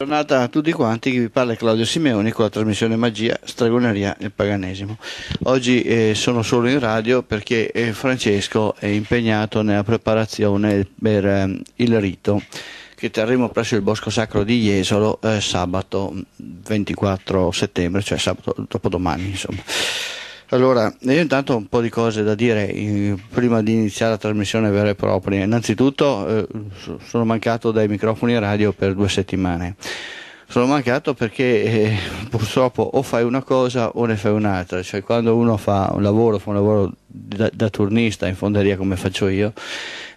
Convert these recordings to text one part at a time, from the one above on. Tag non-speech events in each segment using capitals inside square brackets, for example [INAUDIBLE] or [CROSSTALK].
Buongiorno a tutti quanti, chi vi parla è Claudio Simeoni con la trasmissione Magia, Stragoneria e Paganesimo. Oggi eh, sono solo in radio perché eh, Francesco è impegnato nella preparazione per eh, il rito che terremo presso il Bosco Sacro di Jesolo eh, sabato 24 settembre, cioè sabato dopodomani insomma. Allora, io intanto ho un po' di cose da dire eh, prima di iniziare la trasmissione vera e propria. Innanzitutto eh, sono mancato dai microfoni radio per due settimane. Sono mancato perché eh, purtroppo o fai una cosa o ne fai un'altra, cioè quando uno fa un lavoro, fa un lavoro da, da, turnista in fonderia come faccio io,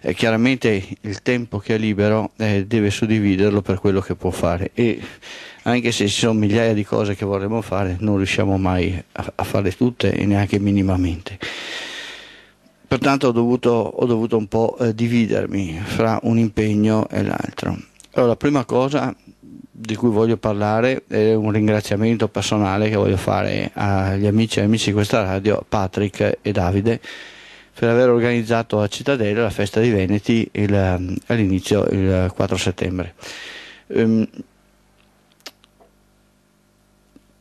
eh, chiaramente il tempo che ha libero eh, deve suddividerlo per quello che può fare e anche se ci sono migliaia di cose che vorremmo fare non riusciamo mai a, a farle tutte e neanche minimamente. Pertanto ho dovuto, ho dovuto un po' eh, dividermi fra un impegno e l'altro. Allora, la prima cosa di cui voglio parlare è un ringraziamento personale che voglio fare agli amici e amici di questa radio, Patrick e Davide, per aver organizzato a Cittadella la festa di Veneti il, all'inizio il 4 settembre. Um,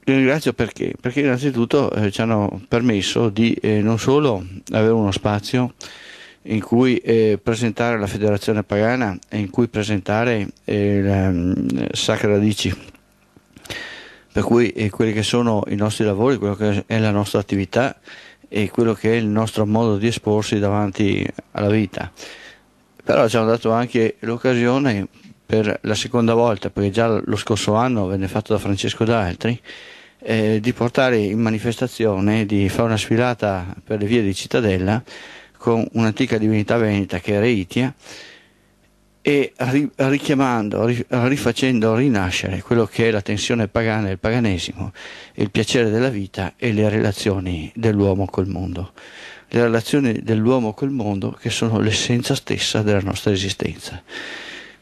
ringrazio perché? Perché innanzitutto eh, ci hanno permesso di eh, non solo avere uno spazio in cui eh, presentare la federazione pagana e in cui presentare eh, la, mm, Sacre Radici. Per cui eh, quelli che sono i nostri lavori, quello che è la nostra attività e quello che è il nostro modo di esporsi davanti alla vita. Però ci hanno dato anche l'occasione per la seconda volta, perché già lo scorso anno venne fatto da Francesco e D'Altri, eh, di portare in manifestazione, di fare una sfilata per le vie di Cittadella con un'antica divinità veneta che era Itia e richiamando, rifacendo rinascere quello che è la tensione pagana e il paganesimo, il piacere della vita e le relazioni dell'uomo col mondo. Le relazioni dell'uomo col mondo che sono l'essenza stessa della nostra esistenza.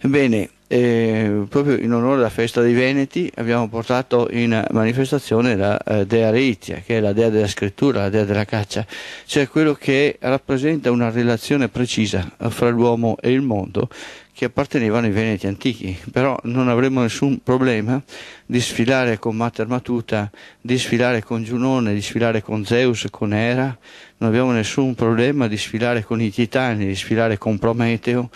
Bene, eh, proprio in onore della festa dei Veneti abbiamo portato in manifestazione la eh, dea Reitia, che è la dea della scrittura, la dea della caccia, cioè quello che rappresenta una relazione precisa eh, fra l'uomo e il mondo che appartenevano ai Veneti antichi, però non avremmo nessun problema di sfilare con Mater Matuta, di sfilare con Giunone, di sfilare con Zeus, con Era, non abbiamo nessun problema di sfilare con i Titani, di sfilare con Prometeo,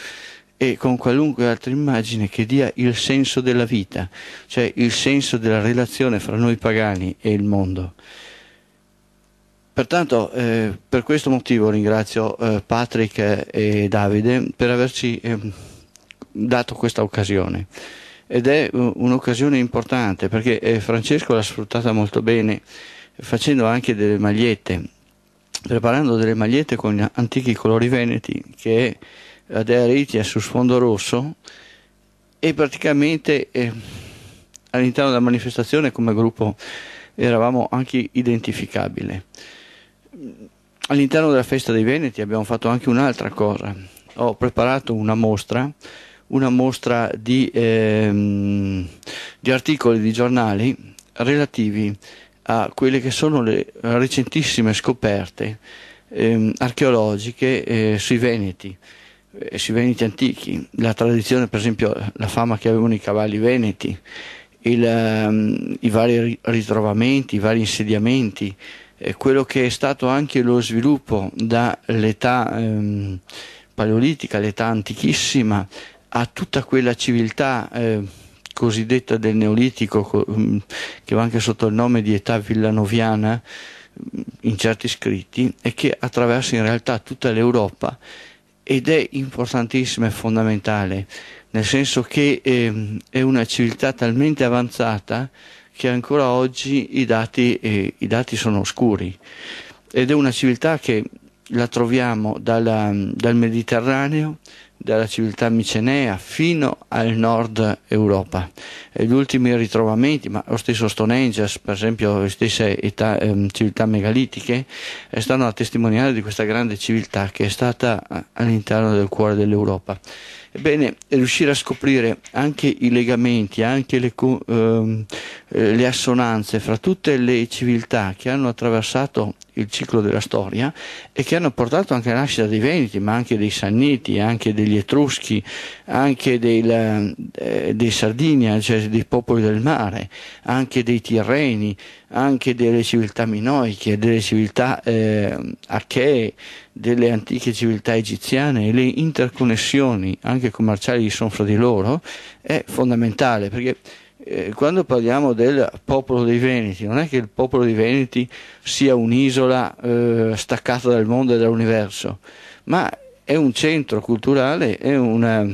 e con qualunque altra immagine che dia il senso della vita, cioè il senso della relazione fra noi pagani e il mondo. Pertanto, eh, per questo motivo ringrazio eh, Patrick e Davide per averci eh, dato questa occasione. Ed è un'occasione importante perché eh, Francesco l'ha sfruttata molto bene facendo anche delle magliette, preparando delle magliette con antichi colori veneti che è ad Aritia su sfondo rosso e praticamente eh, all'interno della manifestazione come gruppo eravamo anche identificabili. All'interno della festa dei Veneti abbiamo fatto anche un'altra cosa, ho preparato una mostra, una mostra di, ehm, di articoli di giornali relativi a quelle che sono le recentissime scoperte ehm, archeologiche eh, sui Veneti. Eh, si veneti antichi, la tradizione per esempio la fama che avevano i cavalli veneti, il, um, i vari ritrovamenti, i vari insediamenti, eh, quello che è stato anche lo sviluppo dall'età ehm, paleolitica, l'età antichissima, a tutta quella civiltà eh, cosiddetta del Neolitico, mm, che va anche sotto il nome di età villanoviana mm, in certi scritti, e che attraversa in realtà tutta l'Europa ed è importantissima e fondamentale, nel senso che eh, è una civiltà talmente avanzata che ancora oggi i dati, eh, i dati sono oscuri ed è una civiltà che la troviamo dalla, dal Mediterraneo dalla civiltà micenea fino al nord Europa. E gli ultimi ritrovamenti, ma lo stesso Stonehenge, per esempio le stesse età, ehm, civiltà megalitiche, eh, stanno a testimoniare di questa grande civiltà che è stata eh, all'interno del cuore dell'Europa. Ebbene, riuscire a scoprire anche i legamenti, anche le, ehm, eh, le assonanze fra tutte le civiltà che hanno attraversato il ciclo della storia e che hanno portato anche alla nascita dei Veneti, ma anche dei Sanniti, anche degli Etruschi, anche del, eh, dei Sardinia, cioè dei popoli del mare, anche dei Tirreni, anche delle civiltà minoiche, delle civiltà eh, achee, delle antiche civiltà egiziane e le interconnessioni anche commerciali che sono fra di loro è fondamentale perché eh, quando parliamo del popolo dei Veneti, non è che il popolo dei Veneti sia un'isola eh, staccata dal mondo e dall'universo, ma è un centro culturale, è una,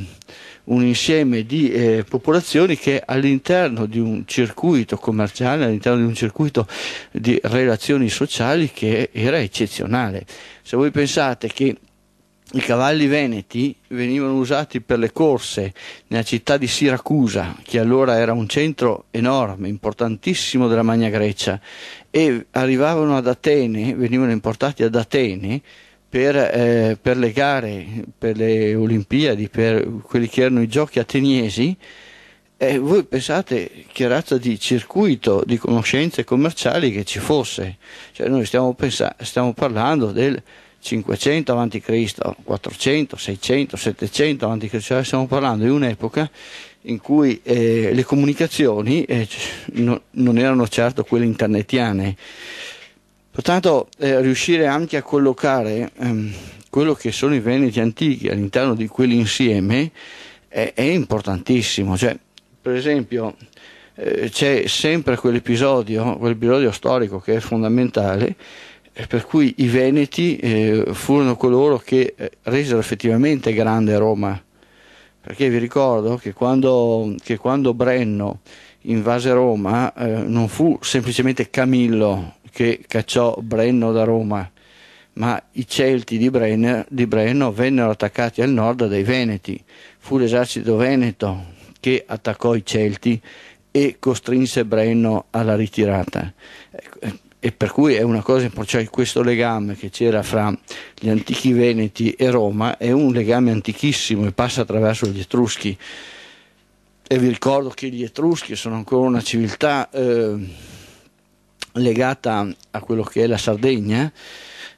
un insieme di eh, popolazioni che all'interno di un circuito commerciale, all'interno di un circuito di relazioni sociali che era eccezionale. Se voi pensate che i cavalli veneti venivano usati per le corse nella città di Siracusa, che allora era un centro enorme, importantissimo della Magna Grecia, e arrivavano ad Atene, venivano importati ad Atene per, eh, per le gare, per le Olimpiadi, per quelli che erano i giochi ateniesi. E voi pensate che razza di circuito di conoscenze commerciali che ci fosse? Cioè noi stiamo, pens- stiamo parlando del 500 avanti Cristo, 400, 600, 700 a.C., cioè stiamo parlando di un'epoca in cui eh, le comunicazioni eh, non erano certo quelle internetiane. Pertanto eh, riuscire anche a collocare ehm, quello che sono i Veneti antichi all'interno di quell'insieme è, è importantissimo. Cioè, per esempio, eh, c'è sempre quell'episodio, quell'episodio storico che è fondamentale, per cui i Veneti eh, furono coloro che eh, resero effettivamente grande Roma, perché vi ricordo che quando, che quando Brenno invase Roma eh, non fu semplicemente Camillo che cacciò Brenno da Roma, ma i Celti di, Brenner, di Brenno vennero attaccati al nord dai Veneti, fu l'esercito veneto che attaccò i Celti e costrinse Brenno alla ritirata. Ecco, eh, e per cui è una cosa importante, cioè questo legame che c'era fra gli antichi Veneti e Roma è un legame antichissimo e passa attraverso gli Etruschi e vi ricordo che gli Etruschi sono ancora una civiltà eh, legata a quello che è la Sardegna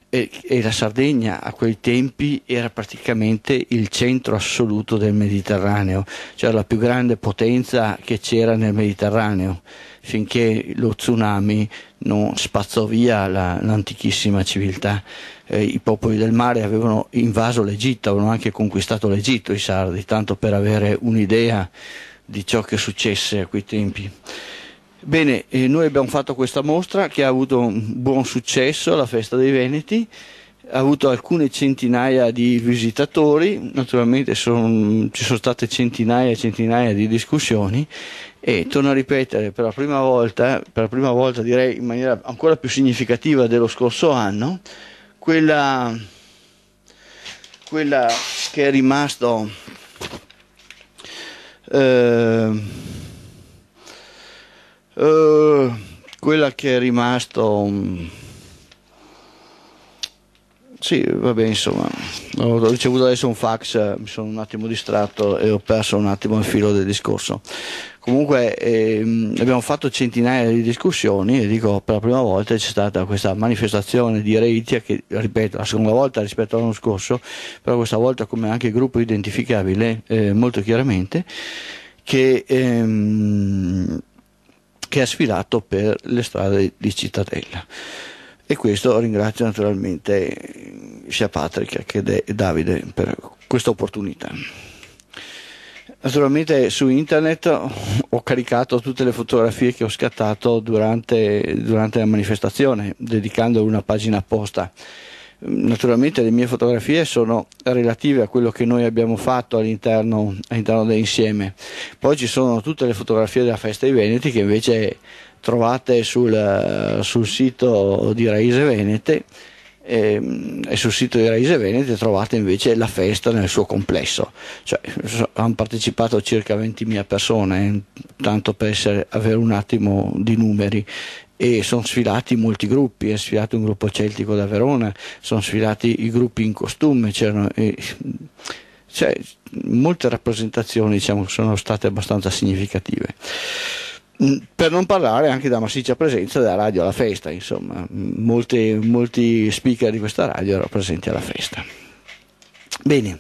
eh, e, e la Sardegna a quei tempi era praticamente il centro assoluto del Mediterraneo, cioè la più grande potenza che c'era nel Mediterraneo finché lo tsunami non spazzò via la, l'antichissima civiltà. Eh, I popoli del mare avevano invaso l'Egitto, avevano anche conquistato l'Egitto, i sardi, tanto per avere un'idea di ciò che successe a quei tempi. Bene, eh, noi abbiamo fatto questa mostra che ha avuto un buon successo alla Festa dei Veneti ha avuto alcune centinaia di visitatori, naturalmente son, ci sono state centinaia e centinaia di discussioni e torno a ripetere per la prima volta, per la prima volta direi in maniera ancora più significativa dello scorso anno, quella, quella che è rimasto eh, eh, quella che è rimasto mm, sì, vabbè, insomma, ho ricevuto adesso un fax, mi sono un attimo distratto e ho perso un attimo il filo del discorso. Comunque ehm, abbiamo fatto centinaia di discussioni e dico per la prima volta c'è stata questa manifestazione di Reitia che ripeto la seconda volta rispetto all'anno scorso, però questa volta come anche gruppo identificabile eh, molto chiaramente che, ehm, che ha sfilato per le strade di Cittadella e questo ringrazio naturalmente eh, sia Patrick che Davide per questa opportunità. Naturalmente su internet ho caricato tutte le fotografie che ho scattato durante, durante la manifestazione, dedicando una pagina apposta. Naturalmente le mie fotografie sono relative a quello che noi abbiamo fatto all'interno, all'interno dell'insieme. Poi ci sono tutte le fotografie della Festa dei Veneti che invece trovate sul, eh, sul sito di Raise Venete e, ehm, e, sul sito di Raise Venete trovate invece la festa nel suo complesso cioè, hanno partecipato circa 20.000 persone tanto per essere, avere un attimo di numeri e sono sfilati molti gruppi, è sfilato un gruppo celtico da Verona, sono sfilati i gruppi in costume, c'erano eh, cioè, molte rappresentazioni diciamo, sono state abbastanza significative. Mm, per non parlare anche della massiccia presenza della radio alla festa, insomma, mm, molti, molti speaker di questa radio erano presenti alla festa. Bene,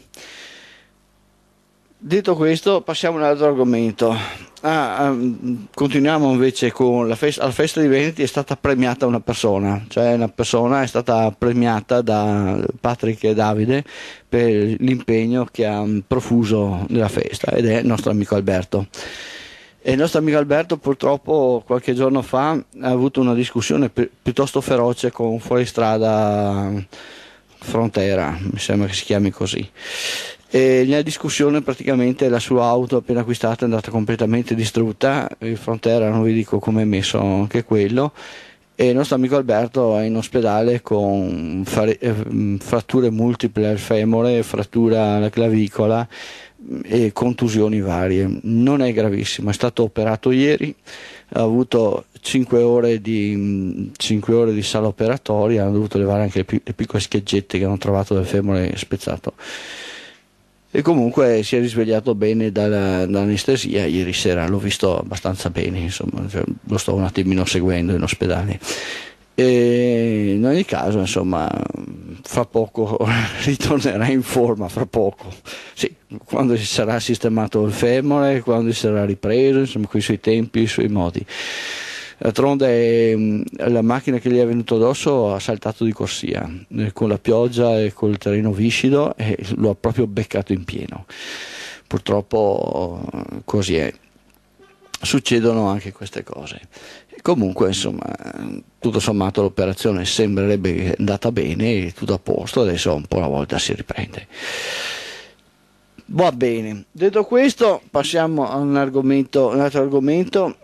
detto questo, passiamo ad un altro argomento. Ah, um, continuiamo invece con la festa, alla festa di Veneti è stata premiata una persona, cioè una persona è stata premiata da Patrick e Davide per l'impegno che ha profuso nella festa ed è il nostro amico Alberto. E il nostro amico Alberto purtroppo qualche giorno fa ha avuto una discussione pi- piuttosto feroce con fuoristrada mm, Frontera, mi sembra che si chiami così. E nella discussione praticamente la sua auto appena acquistata è andata completamente distrutta, il Frontera non vi dico come è messo anche quello e il nostro amico Alberto è in ospedale con fare- eh, mm, fratture multiple al femore, frattura alla clavicola e contusioni varie. Non è gravissimo, è stato operato ieri, ha avuto 5 ore di, 5 ore di sala operatoria, hanno dovuto levare anche le, le, piccole scheggette che hanno trovato del femore spezzato. E comunque si è risvegliato bene dall'anestesia ieri sera, l'ho visto abbastanza bene, insomma, cioè, lo sto un attimino seguendo in ospedale. E in ogni caso, insomma, fra poco [LAUGHS] ritornerà in forma, fra poco, sì, quando si sarà sistemato il femore, quando si sarà ripreso, insomma, con i suoi tempi, i suoi modi. D'altronde mm, la macchina che gli è venuta addosso ha saltato di corsia eh, con la pioggia e col terreno viscido e lo ha proprio beccato in pieno. Purtroppo eh, così è succedono anche queste cose. Comunque, insomma, tutto sommato l'operazione sembrerebbe andata bene, tutto a posto, adesso un po' alla volta si riprende. Va bene, detto questo passiamo a un, argomento, un altro argomento.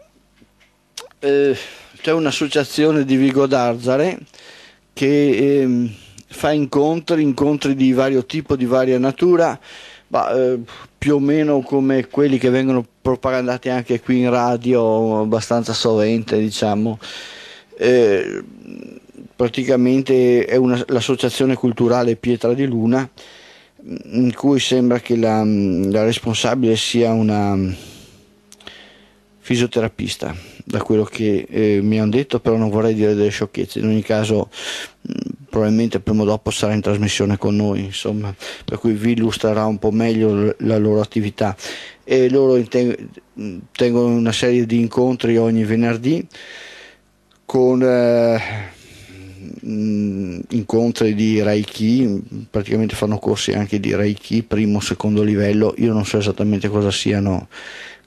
Eh, c'è un'associazione di Vigo d'Arzare che eh, fa incontri, incontri di vario tipo, di varia natura, ma, eh, più o meno come quelli che vengono propagandati anche qui in radio abbastanza sovente, diciamo. Eh, praticamente è una, l'associazione culturale Pietra di Luna mm, in cui sembra che la, mm, la responsabile sia una mm, fisioterapista, da quello che eh, mi hanno detto, però non vorrei dire delle sciocchezze. In ogni caso, probabilmente prima o dopo sarà in trasmissione con noi, insomma, per cui vi illustrerà un po' meglio la loro attività. E loro tengono una serie di incontri ogni venerdì con eh, mm, incontri di Reiki, praticamente fanno corsi anche di Reiki primo, secondo livello, io non so esattamente cosa siano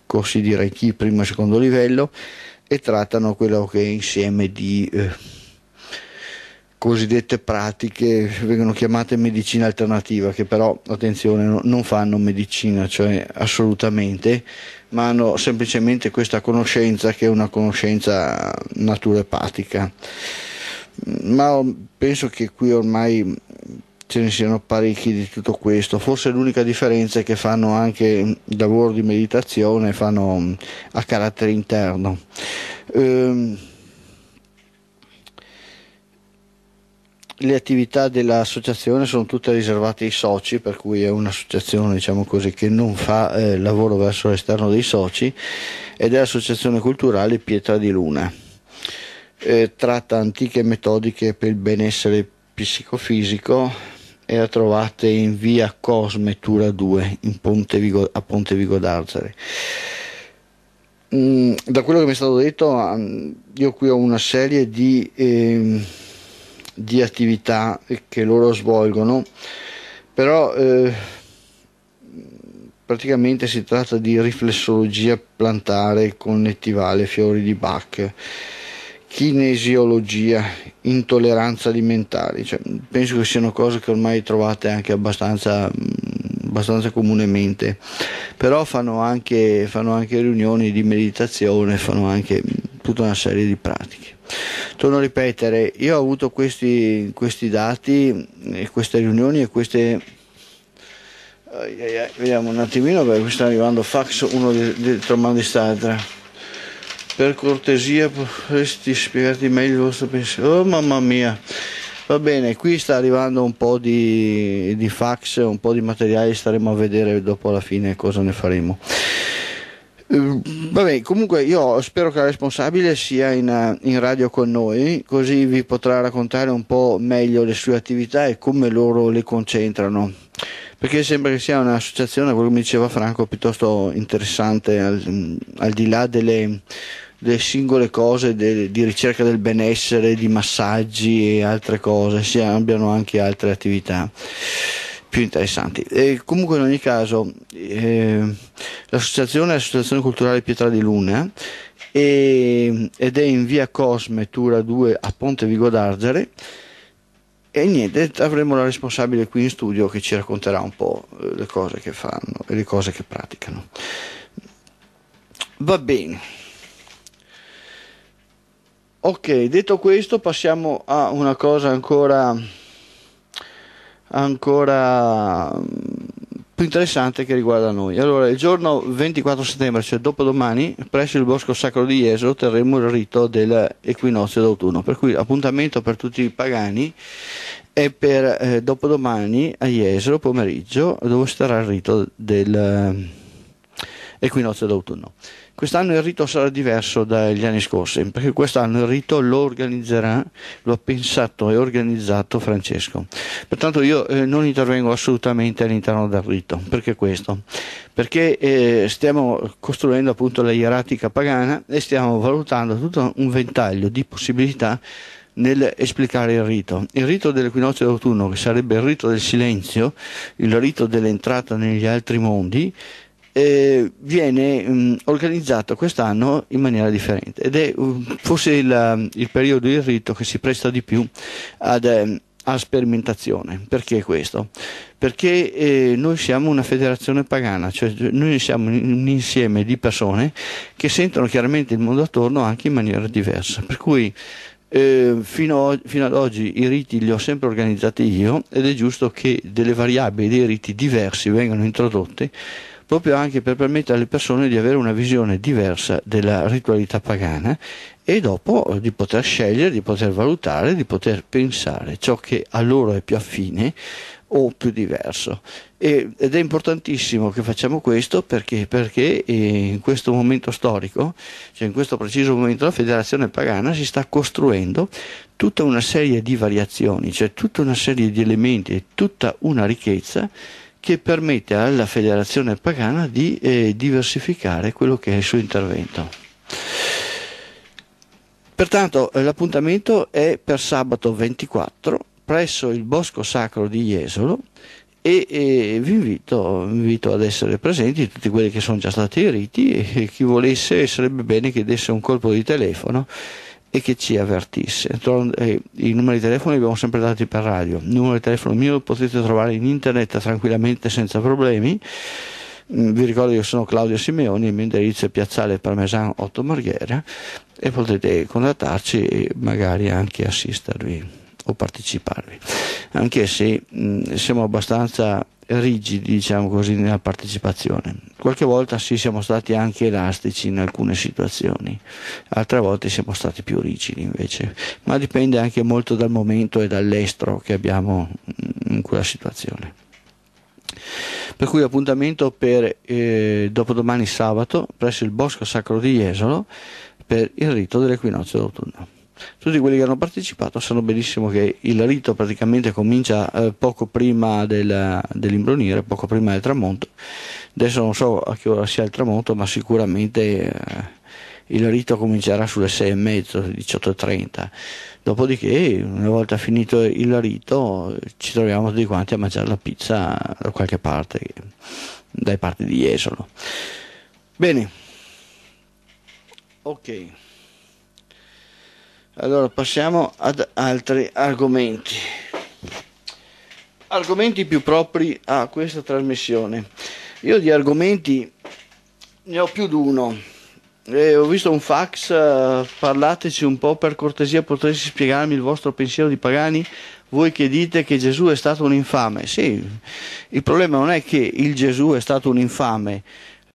corsi di Reiki primo e secondo livello e trattano quello che è insieme di... Eh, cosiddette pratiche vengono chiamate medicina alternativa che però attenzione non fanno medicina cioè assolutamente ma hanno semplicemente questa conoscenza che è una conoscenza naturopatica ma penso che qui ormai ce ne siano parecchi di tutto questo forse l'unica differenza è che fanno anche lavoro di meditazione fanno mm, a carattere interno ehm, le attività dell'associazione sono tutte riservate ai soci, per cui è un'associazione diciamo così, che non fa eh, lavoro verso l'esterno dei soci ed è l'associazione culturale Pietra di Luna. Eh, tratta antiche metodiche per il benessere psicofisico e la trovate in via Cosme Tura 2 Ponte Vigo, a Ponte Vigo d'Arzare mm, da quello che mi è stato detto, io qui ho una serie di eh, di attività che loro svolgono, però eh, praticamente si tratta di riflessologia plantare connettivale, fiori di Bach, kinesiologia, intolleranza alimentare, cioè, penso che siano cose che ormai trovate anche abbastanza abbastanza comunemente, però fanno anche, fanno anche riunioni di meditazione, fanno anche tutta una serie di pratiche. Torno a ripetere, io ho avuto questi, questi dati, eh, queste riunioni e queste... Eh, vediamo un attimino perché sta arrivando fax uno dietro mano di Statra. Per cortesia potresti spiegarti meglio il vostro pensiero? Oh mamma mia! Va bene, qui sta arrivando un po' di, di fax, un po' di materiali, staremo a vedere dopo alla fine cosa ne faremo. Ehm, Vabbè, comunque io spero che la responsabile sia in, eh, in, radio con noi, così vi potrà raccontare un po' meglio le sue attività e come loro le concentrano. Perché sembra che sia un'associazione, quello che mi diceva Franco, piuttosto interessante, al, mm, al di là delle, delle singole cose de, di ricerca del benessere, di massaggi e altre cose, si abbiano anche altre attività più interessanti. E comunque in ogni caso eh, l'associazione è l'Associazione Culturale Pietra di Luna e, ed è in via Cosme Tura 2 a Ponte Vigo d'Argere e niente, avremo la responsabile qui in studio che ci racconterà un po' eh, le cose che fanno e le cose che praticano. Va bene. Ok, detto questo passiamo a una cosa ancora ancora mm, più interessante che riguarda noi. Allora, il giorno 24 settembre, cioè dopodomani, presso il Bosco Sacro di Jesolo terremo il rito dell'equinozio d'autunno, per cui appuntamento per tutti i pagani è per eh, dopodomani a Jesolo pomeriggio dove starà il rito del equinozio d'autunno. Quest'anno il rito sarà diverso dagli anni scorsi, perché quest'anno il rito lo organizzerà, lo ha pensato e organizzato Francesco. Pertanto io eh, non intervengo assolutamente all'interno del rito, perché questo? Perché eh, stiamo costruendo appunto la ieratica pagana e stiamo valutando tutto un ventaglio di possibilità nel esplicare il rito. Il rito dell'equinozio d'autunno, che sarebbe il rito del silenzio, il rito dell'entrata negli altri mondi, eh, viene mh, mm, organizzato quest'anno in maniera differente ed è uh, forse il, mm, il, periodo di rito che si presta di più ad, eh, a sperimentazione. Perché questo? Perché eh, noi siamo una federazione pagana, cioè noi siamo un insieme di persone che sentono chiaramente il mondo attorno anche in maniera diversa. Per cui eh, fino, fino, ad oggi i riti li ho sempre organizzati io ed è giusto che delle variabili dei riti diversi vengano introdotte proprio anche per permettere alle persone di avere una visione diversa della ritualità pagana e dopo eh, di poter scegliere, di poter valutare, di poter pensare ciò che a loro è più affine o più diverso. ed è importantissimo che facciamo questo perché, perché eh, in questo momento storico, cioè in questo preciso momento, la Federazione Pagana si sta costruendo tutta una serie di variazioni, cioè tutta una serie di elementi, e tutta una ricchezza che permette alla federazione pagana di eh, diversificare quello che è il suo intervento. Pertanto eh, l'appuntamento è per sabato 24 presso il Bosco Sacro di Jesolo e, e eh, vi, invito, vi invito, ad essere presenti tutti quelli che sono già stati riti e chi volesse sarebbe bene che desse un colpo di telefono e che ci avvertisse. Eh, I numeri di telefono li abbiamo sempre dati per radio, il numero di telefono mio lo potete trovare in internet tranquillamente senza problemi. Mm, vi ricordo che sono Claudio Simeoni, il mio indirizzo è Piazzale Parmesan 8 Marghera e potete contattarci e magari anche assistervi o parteciparvi. Anche se mh, mm, siamo abbastanza rigidi diciamo così, nella partecipazione. Qualche volta sì siamo stati anche elastici in alcune situazioni, altre volte siamo stati più rigidi invece, ma dipende anche molto dal momento e dall'estro che abbiamo mm, in quella situazione. Per cui appuntamento per eh, dopodomani sabato presso il Bosco Sacro di Jesolo per il rito dell'equinozio d'autunno tutti quelli che hanno partecipato sanno benissimo che il rito praticamente comincia eh, poco prima del, dell'imbrunire, poco prima del tramonto. Adesso non so a che ora sia il tramonto, ma sicuramente eh, il rito comincerà sulle 6 e mezzo, 18.30. Dopodiché, una volta finito il rito, ci troviamo tutti quanti a mangiare la pizza da qualche parte, dai parti di Jesolo. Bene. Ok. Allora passiamo ad altri argomenti. Argomenti più propri a questa trasmissione. Io di argomenti ne ho più di uno. Eh, ho visto un fax, eh, parlateci un po' per cortesia, potresti spiegarmi il vostro pensiero di pagani? Voi che dite che Gesù è stato un infame. Sì, il problema non è che il Gesù è stato un infame,